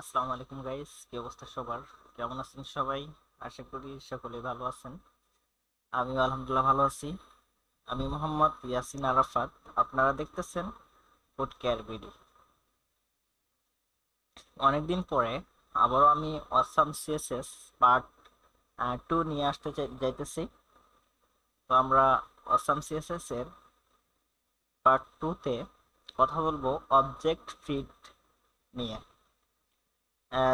আসসালামু আলাইকুম গাইস কি অবস্থা সবার কেমন আছেন সবাই আশা করি সকলে ভালো আছেন আমি আলহামদুলিল্লাহ ভালো আছি আমি মোহাম্মদ ইয়াসিন আরাফাত আপনারা দেখতেছেন ফুড কেয়ার বিডি অনেকদিন পরে আবারও আমি অসাম সিএসএস পার্ট টু নিয়ে আসতে যাইতেছি তো আমরা অসাম সিএসএস এর পার্ট টুতে কথা বলবো অবজেক্ট ফিট নিয়ে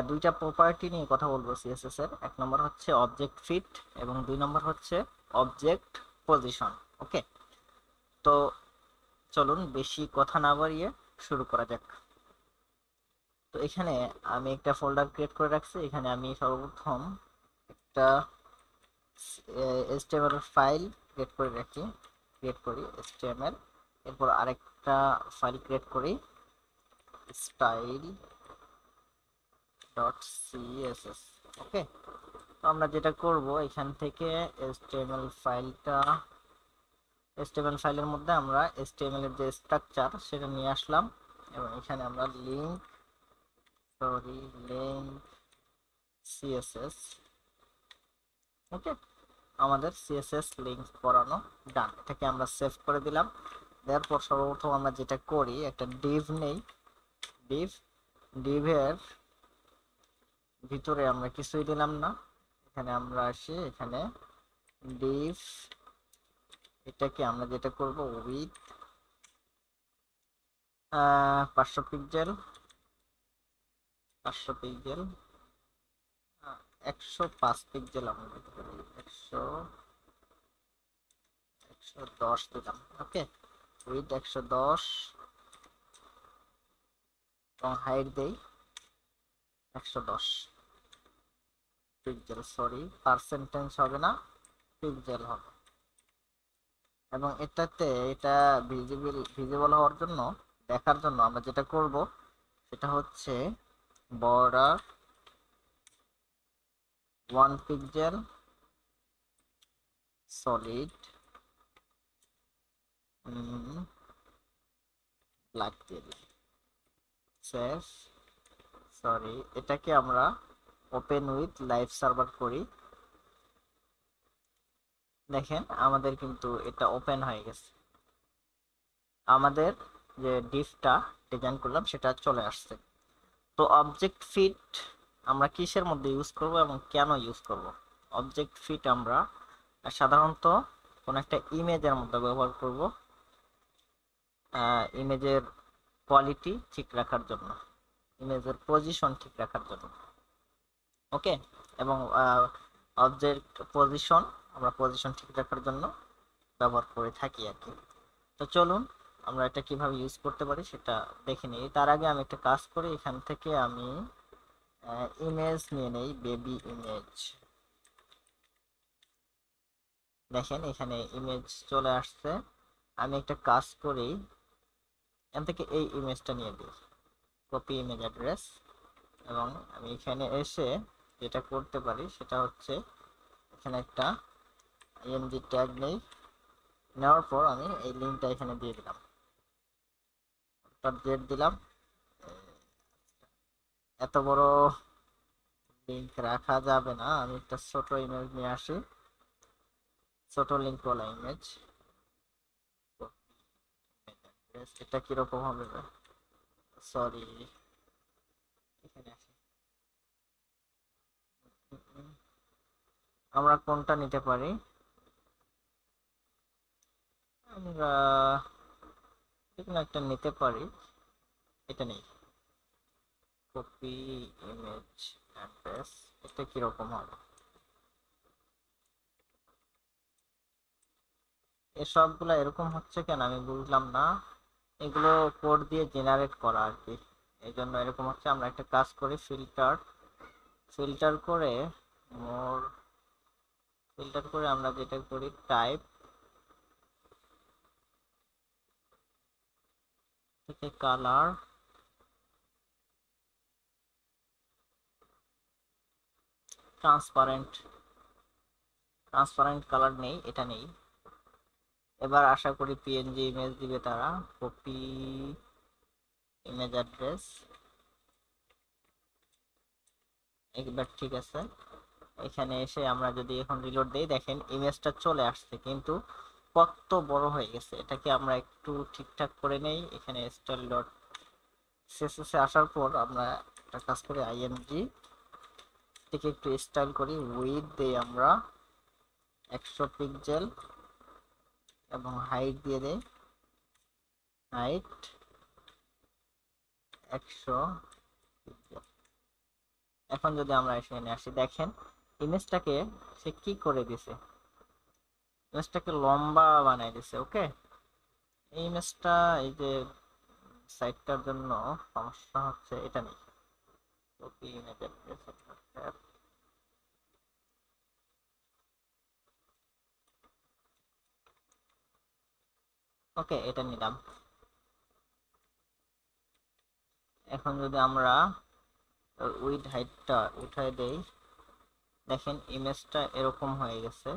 দুইটা প্রপার্টি নিয়ে কথা বলবো সিএসএস এর এক নম্বর হচ্ছে অবজেক্ট ফিট এবং দুই নম্বর হচ্ছে অবজেক্ট পজিশন ওকে তো চলুন বেশি কথা না বাড়িয়ে শুরু করা যাক তো এখানে আমি একটা ফোল্ডার ক্রিয়েট করে রাখছি এখানে আমি সর্বপ্রথম একটা এসটিএমএল ফাইল ক্রিয়েট করে রাখি ক্রিয়েট করি এসটিএমএল এরপর আরেকটা ফাইল ক্রিয়েট করি স্টাইল ডট সিএসএস ওকে তো আমরা যেটা করব এখান থেকে এসটিএমএল ফাইলটা এসটিএমএল ফাইলের মধ্যে আমরা এসটিএমএল এর যে স্ট্রাকচার সেটা নিয়ে আসলাম এবং এখানে আমরা link sorry link CSS okay আমাদের সিএসএস লিঙ্ক পড়ানো ডান থেকে আমরা সেভ করে দিলাম দেওয়ার পর সর্বপ্রথম আমরা যেটা করি একটা ডিভ নেই ডিভ ডিভের ভিতরে আমরা কিছুই দিলাম না এখানে আমরা আসি এখানে ডিফ এটাকে আমরা যেটা করব উইথ পাঁচশো পিকজেল পাঁচশো পিকজেল একশো পাঁচ পিকজেল আমরা দিতে পারি একশো একশো দশ দিলাম ওকে উইথ একশো দশ এবং হাইট দেই একশো দশ পিক্সেল সরি পার্সেন্টেজ হবে না পিক্সেল হবে এবং এটাতে এটা ভিজিবল ভিজিবল হওয়ার জন্য দেখার জন্য আমরা যেটা করব সেটা হচ্ছে border one pixel solid black দিয়ে দিই সরি এটাকে আমরা ওপেন উইথ লাইভ সার্ভার করি দেখেন আমাদের কিন্তু এটা ওপেন হয়ে গেছে আমাদের যে ডিফটা ডিজাইন করলাম সেটা চলে আসছে তো অবজেক্ট ফিট আমরা কিসের মধ্যে ইউজ করব এবং কেন ইউজ করব অবজেক্ট ফিট আমরা সাধারণত কোন একটা ইমেজের মধ্যে ব্যবহার করব ইমেজের কোয়ালিটি ঠিক রাখার জন্য ইমেজের পজিশন ঠিক রাখার জন্য ওকে এবং অবজেক্ট পজিশন আমরা পজিশন ঠিক রাখার জন্য ব্যবহার করে থাকি আর কি তো চলুন আমরা এটা কিভাবে ইউজ করতে পারি সেটা দেখে নিই তার আগে আমি একটা কাজ করি এখান থেকে আমি ইমেজ নিয়ে নেই বেবি ইমেজ দেখেন এখানে ইমেজ চলে আসছে আমি একটা কাজ করি এখান থেকে এই ইমেজটা নিয়ে দিই কপি ইমেজ অ্যাড্রেস এবং আমি এখানে এসে যেটা করতে পারি সেটা হচ্ছে এখানে একটা এমজি ট্যাগ নেই নেওয়ার পর আমি এই লিঙ্কটা এখানে দিয়ে দিলাম ডেট দিলাম এত বড় লিঙ্ক রাখা যাবে না আমি একটা ছোট ইমেজ নিয়ে আসি ছোট লিঙ্কওয়ালা ইমেজ এটা কীরকম হবে সরি এখানে আমরা কোনটা নিতে পারি আমরা এখানে একটা নিতে পারি এটা নেই কপি ইমেজ অ্যাড্রেস এটা কীরকম হবে এসবগুলো এরকম হচ্ছে কেন আমি বুঝলাম না এগুলো কোড দিয়ে জেনারেট করা আর কি এই জন্য এরকম হচ্ছে আমরা একটা কাজ করি ফিল্টার ফিল্টার করে মোর ফিল্টার করে আমরা যেটা করি টাইপ থেকে কালার ট্রান্সপারেন্ট ট্রান্সপারেন্ট কালার নেই এটা নেই এবার আশা করি পিএনজি ইমেজ দিবে তারা কপি ইমেজ অ্যাড্রেস একবার ঠিক আছে এখানে এসে আমরা যদি এখন রিলোড দিই দেখেন ইমেজটা চলে আসছে কিন্তু কত বড় হয়ে গেছে এটাকে আমরা একটু ঠিকঠাক করে নেই এখানে স্টাইল ডট এ আসার পর আমরা একটা কাজ করি আইএনজি থেকে একটু স্টাইল করি উইথ দিই আমরা একশো পিক্সেল এবং হাইট দিয়ে দেই হাইট একশো এখন যদি আমরা এখানে আসি দেখেন ইমেজটাকে সে কি করে দিছে ইমেজটাকে লম্বা বানাই দিছে ওকে এই ইমেজটা এই যে সাইটটার জন্য সমস্যা হচ্ছে এটা নেই কপি ইমেজ ওকে এটা নিলাম এখন যদি আমরা উইথ হাইটটা উঠাই দেই দেখেন ইমেজটা এরকম হয়ে গেছে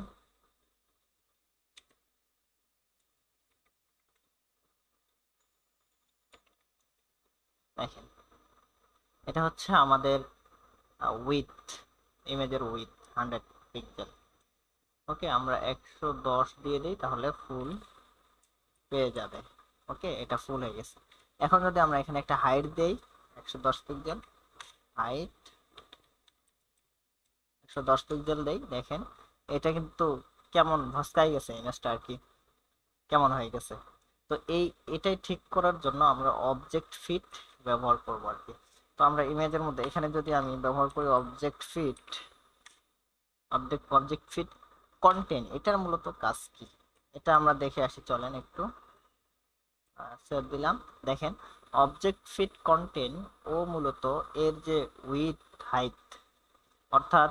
দেখেন এটা হচ্ছে আমাদের উইথ ইমেজের উইথ হান্ড্রেড পিক্সেল ওকে আমরা একশো দশ দিয়ে দিই তাহলে ফুল পেয়ে যাবে ওকে এটা ফুল হয়ে গেছে এখন যদি আমরা এখানে একটা হাইট দেই একশো দশ পিক্সেল হাইট একশো দশ পিক্সেল দেই দেখেন এটা কিন্তু কেমন ভস্কাই গেছে ইমেজটা আর কি কেমন হয়ে গেছে তো এই এটাই ঠিক করার জন্য আমরা অবজেক্ট ফিট ব্যবহার করবো আর কি তো আমরা ইমেজের মধ্যে এখানে যদি আমি ব্যবহার করি object fit object object fit content এটার মূলত কাজ কি এটা আমরা দেখে আসি চলেন একটু সেভ দিলাম দেখেন অবজেক্ট ফিট কন্টেন্ট ও মূলত এর যে উইথ হাইট অর্থাৎ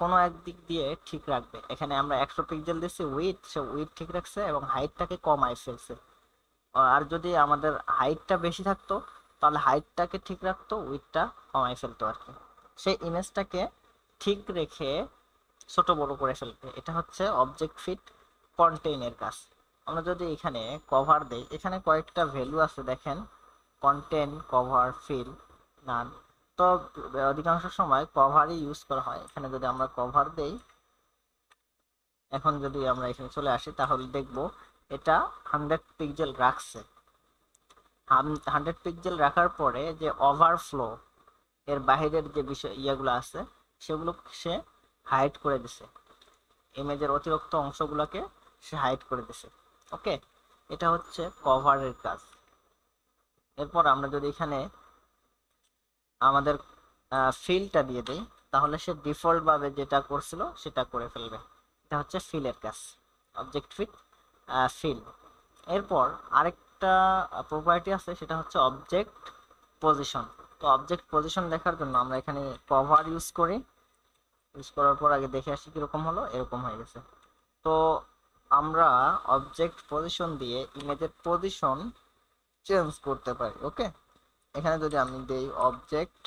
কোনো এক দিক দিয়ে ঠিক রাখবে এখানে আমরা একশো পিক্সেল দিচ্ছি উইথ সে উইথ ঠিক রাখছে এবং হাইটটাকে কমায় ফেলছে আর যদি আমাদের হাইটটা বেশি থাকতো তাহলে হাইটটাকে ঠিক রাখতো উইথটা কমায় ফেলতো আর কি সেই ইমেজটাকে ঠিক রেখে ছোট বড় করে ফেলবে এটা হচ্ছে অবজেক্ট ফিট কন্টেইনের কাজ আমরা যদি এখানে কভার দেই এখানে কয়েকটা ভ্যালু আছে দেখেন content cover fill none laptop অধিকাংশ সময় কভারই ইউজ করা হয় এখানে যদি আমরা কভার দেই এখন যদি আমরা এখানে চলে আসি তাহলে দেখব এটা হান্ড্রেড পিক্সেল রাখছে হান্ড্রেড পিক্সেল রাখার পরে যে ওভারফ্লো এর বাহিরের যে বিষয় ইয়েগুলো আছে সেগুলো সে হাইড করে দিছে ইমেজের অতিরিক্ত অংশগুলোকে সে হাইড করে দিছে ওকে এটা হচ্ছে কভারের কাজ এরপর আমরা যদি এখানে আমাদের ফিলটা দিয়ে দেই তাহলে সে ডিফল্টভাবে যেটা করছিল সেটা করে ফেলবে এটা হচ্ছে ফিলের কাজ অবজেক্ট ফিট ফিল এরপর আরেকটা প্রপার্টি আছে সেটা হচ্ছে অবজেক্ট পজিশন তো অবজেক্ট পজিশন দেখার জন্য আমরা এখানে কভার ইউজ করি ইউজ করার পর আগে দেখে আসি কীরকম হলো এরকম হয়ে গেছে তো আমরা অবজেক্ট পজিশন দিয়ে ইমেজের পজিশন চেঞ্জ করতে পারি ওকে এখানে যদি আমি দেই অবজেক্ট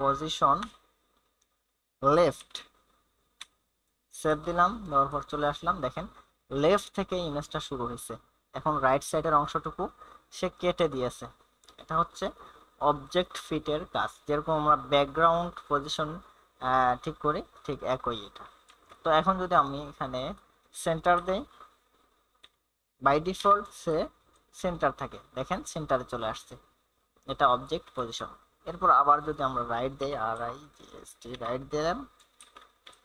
পজিশন লেফট সেভ দিলাম দেওয়ার পর চলে আসলাম দেখেন লেফট থেকে ইমেজটা শুরু হয়েছে এখন রাইট সাইডের অংশটুকু সে কেটে দিয়েছে এটা হচ্ছে অবজেক্ট ফিটের কাজ যেরকম আমরা ব্যাকগ্রাউন্ড পজিশন ঠিক করি ঠিক একই এটা তো এখন যদি আমি এখানে সেন্টার দেই বাই ডিফল্ট সে সেন্টার থাকে দেখেন সেন্টারে চলে আসছে এটা অবজেক্ট পজিশন এরপর আবার যদি আমরা রাইট দেই আর আই টি রাইট দিলাম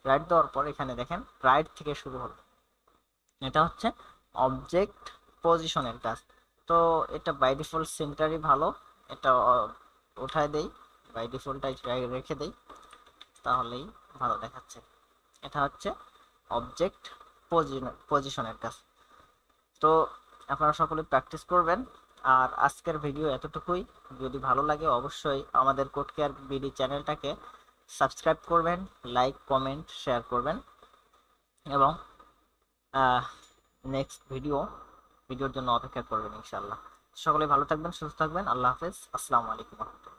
রাইট দেওয়ার পর এখানে দেখেন রাইট থেকে শুরু হলো এটা হচ্ছে অবজেক্ট পজিশনের কাজ তো এটা বাই ডিফল্ট সেন্টারই ভালো এটা উঠায় দেই বাই ডিফল্টটাই রেখে দেই তাহলেই ভালো দেখাচ্ছে এটা হচ্ছে অবজেক্ট পজিশনের কাজ তো আপনারা সকলে প্র্যাকটিস করবেন আর আজকের ভিডিও এতটুকুই যদি ভালো লাগে অবশ্যই আমাদের কোড কেয়ার বিডি চ্যানেলটাকে সাবস্ক্রাইব করবেন লাইক কমেন্ট শেয়ার করবেন এবং নেক্সট ভিডিও ভিডিওর জন্য অপেক্ষা করবেন ইনশাল্লাহ সকলে ভালো থাকবেন সুস্থ থাকবেন আল্লাহ হাফেজ আসসালামু আলাইকুম